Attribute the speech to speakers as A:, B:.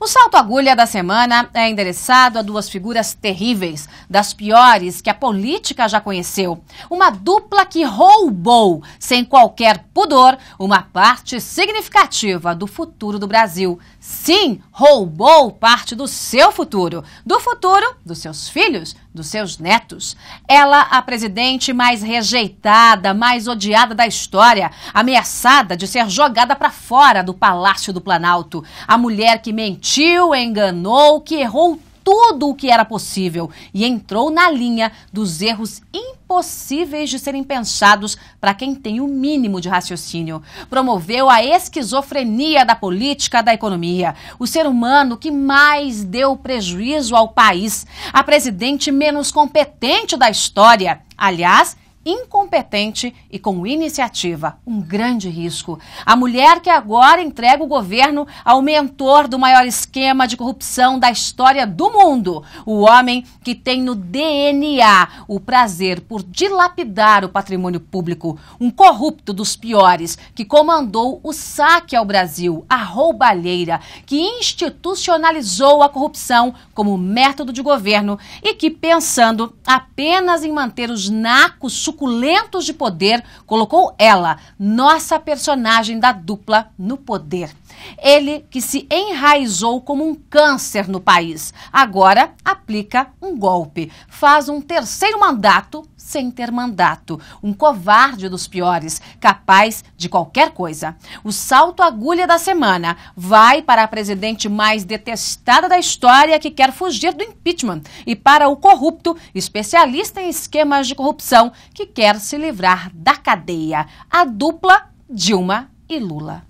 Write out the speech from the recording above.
A: O salto agulha da semana é endereçado a duas figuras terríveis, das piores que a política já conheceu. Uma dupla que roubou, sem qualquer pudor, uma parte significativa do futuro do Brasil. Sim, roubou parte do seu futuro, do futuro dos seus filhos, dos seus netos. Ela, a presidente mais rejeitada, mais odiada da história, ameaçada de ser jogada para fora do Palácio do Planalto. A mulher que mentiu mentiu, enganou, que errou tudo o que era possível e entrou na linha dos erros impossíveis de serem pensados para quem tem o mínimo de raciocínio. Promoveu a esquizofrenia da política, da economia, o ser humano que mais deu prejuízo ao país, a presidente menos competente da história. Aliás, incompetente e com iniciativa, um grande risco. A mulher que agora entrega o governo ao mentor do maior esquema de corrupção da história do mundo, o homem que tem no DNA o prazer por dilapidar o patrimônio público, um corrupto dos piores que comandou o saque ao Brasil, a roubalheira, que institucionalizou a corrupção como método de governo e que pensando apenas em manter os nacos suculentos de poder, colocou ela, nossa personagem da dupla, no poder. Ele que se enraizou como um câncer no país, agora aplica um golpe, faz um terceiro mandato sem ter mandato. Um covarde dos piores, capaz de qualquer coisa. O salto agulha da semana vai para a presidente mais detestada da história que quer fugir do impeachment e para o corrupto, especialista em esquemas de corrupção, que quer se livrar da cadeia. A dupla Dilma e Lula.